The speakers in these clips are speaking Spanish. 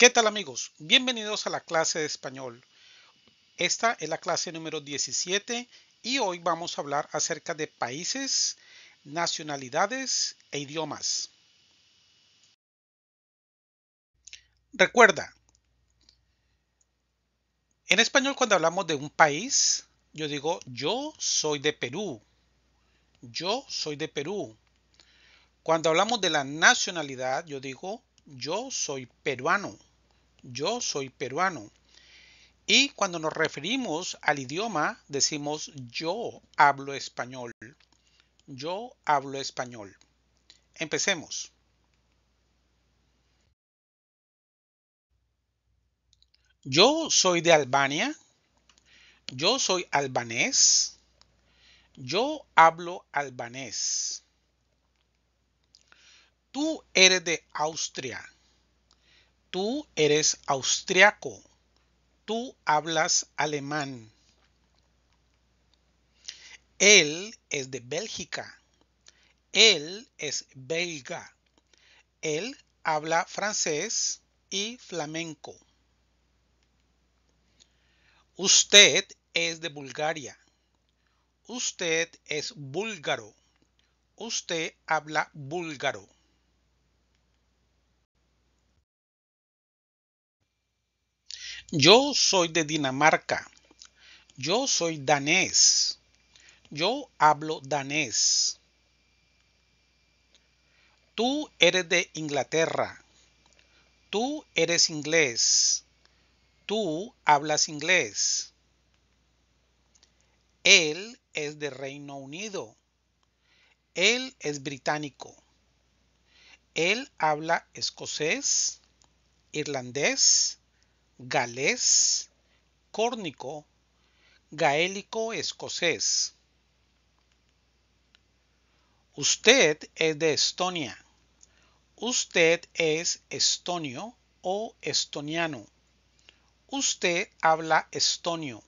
¿Qué tal amigos? Bienvenidos a la clase de español. Esta es la clase número 17 y hoy vamos a hablar acerca de países, nacionalidades e idiomas. Recuerda, en español cuando hablamos de un país, yo digo yo soy de Perú. Yo soy de Perú. Cuando hablamos de la nacionalidad, yo digo yo soy peruano yo soy peruano. Y cuando nos referimos al idioma, decimos yo hablo español. Yo hablo español. Empecemos. Yo soy de Albania. Yo soy albanés. Yo hablo albanés. Tú eres de Austria. Tú eres austriaco. Tú hablas alemán. Él es de Bélgica. Él es belga. Él habla francés y flamenco. Usted es de Bulgaria. Usted es búlgaro. Usted habla búlgaro. Yo soy de Dinamarca. Yo soy danés. Yo hablo danés. Tú eres de Inglaterra. Tú eres inglés. Tú hablas inglés. Él es de Reino Unido. Él es británico. Él habla escocés, irlandés, galés, córnico, gaélico escocés. Usted es de Estonia. Usted es estonio o estoniano. Usted habla estonio.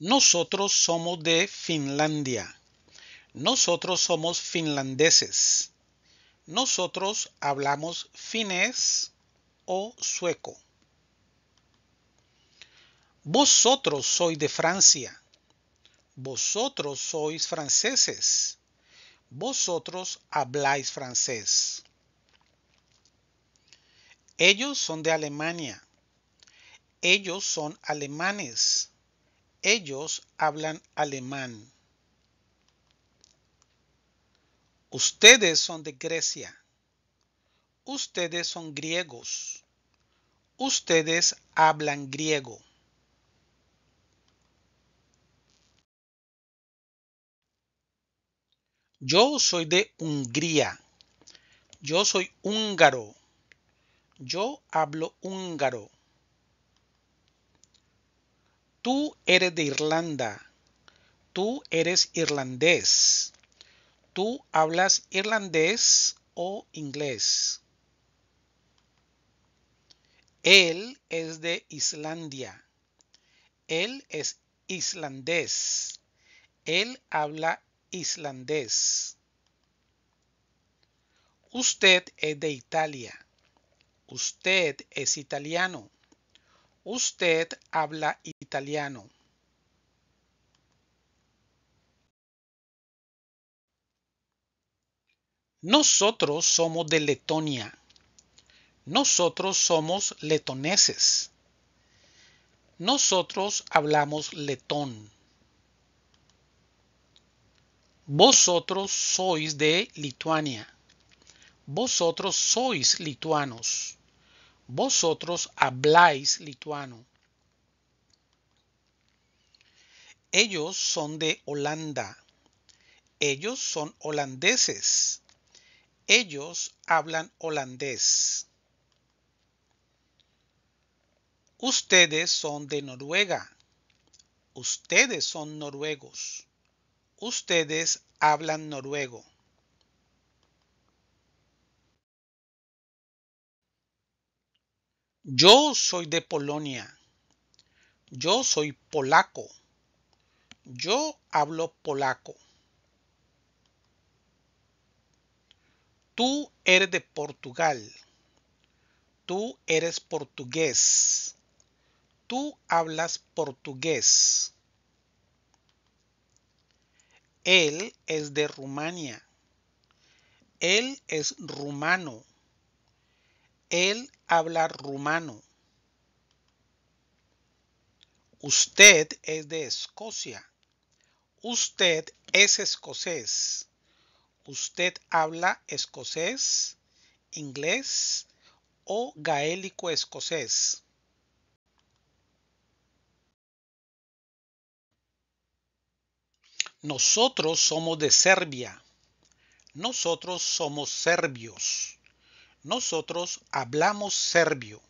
Nosotros somos de Finlandia. Nosotros somos finlandeses. Nosotros hablamos finés o sueco. Vosotros sois de Francia. Vosotros sois franceses. Vosotros habláis francés. Ellos son de Alemania. Ellos son alemanes. Ellos hablan alemán. Ustedes son de Grecia. Ustedes son griegos. Ustedes hablan griego. Yo soy de Hungría. Yo soy húngaro. Yo hablo húngaro. Tú eres de Irlanda. Tú eres irlandés. ¿Tú hablas irlandés o inglés? Él es de Islandia. Él es islandés. Él habla islandés. Usted es de Italia. Usted es italiano. Usted habla italiano. Nosotros somos de Letonia. Nosotros somos letoneses. Nosotros hablamos letón. Vosotros sois de Lituania. Vosotros sois lituanos. Vosotros habláis lituano. Ellos son de Holanda. Ellos son holandeses. Ellos hablan holandés. Ustedes son de Noruega. Ustedes son noruegos. Ustedes hablan noruego. Yo soy de Polonia. Yo soy polaco. Yo hablo polaco. Tú eres de Portugal. Tú eres portugués. Tú hablas portugués. Él es de Rumania. Él es rumano. Él habla rumano. Usted es de Escocia. Usted es escocés. ¿Usted habla escocés, inglés o gaélico escocés? Nosotros somos de Serbia. Nosotros somos serbios. Nosotros hablamos serbio.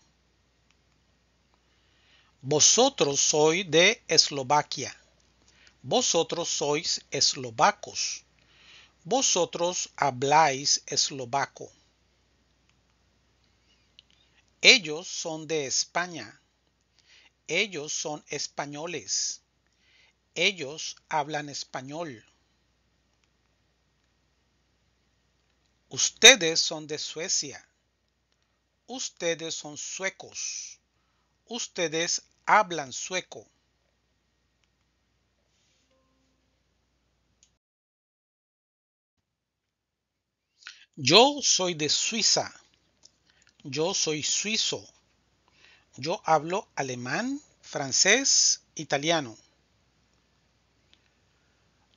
Vosotros sois de Eslovaquia. Vosotros sois eslovacos. Vosotros habláis eslovaco. Ellos son de España. Ellos son españoles. Ellos hablan español. Ustedes son de Suecia. Ustedes son suecos. Ustedes hablan sueco. Yo soy de Suiza. Yo soy suizo. Yo hablo alemán, francés, italiano.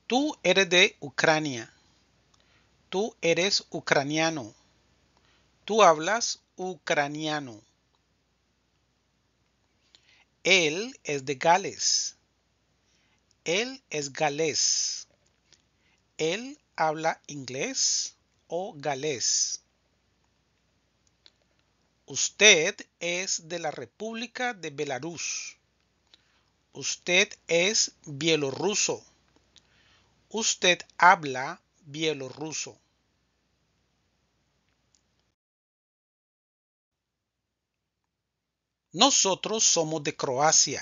Tú eres de Ucrania. Tú eres ucraniano. Tú hablas ucraniano. Él es de Gales. Él es galés. Él habla inglés galés. Usted es de la República de Belarus. Usted es bielorruso. Usted habla bielorruso. Nosotros somos de Croacia.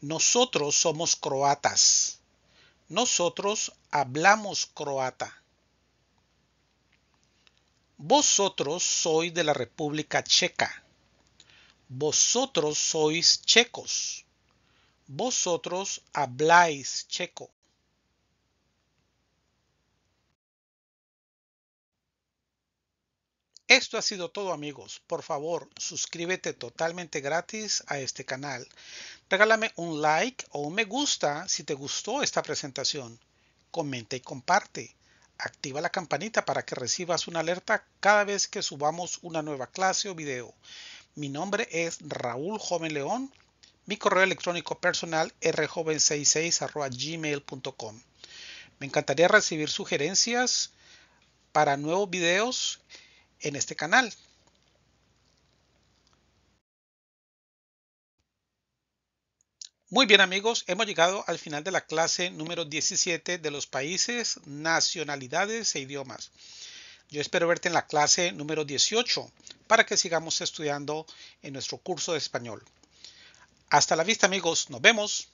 Nosotros somos croatas. Nosotros hablamos croata. Vosotros sois de la República Checa. Vosotros sois checos. Vosotros habláis checo. Esto ha sido todo amigos. Por favor, suscríbete totalmente gratis a este canal. Regálame un like o un me gusta si te gustó esta presentación. Comenta y comparte. Activa la campanita para que recibas una alerta cada vez que subamos una nueva clase o video. Mi nombre es Raúl Joven León. Mi correo electrónico personal rjoven66@gmail.com. Me encantaría recibir sugerencias para nuevos videos en este canal. Muy bien amigos, hemos llegado al final de la clase número 17 de los países, nacionalidades e idiomas. Yo espero verte en la clase número 18 para que sigamos estudiando en nuestro curso de español. Hasta la vista amigos, nos vemos.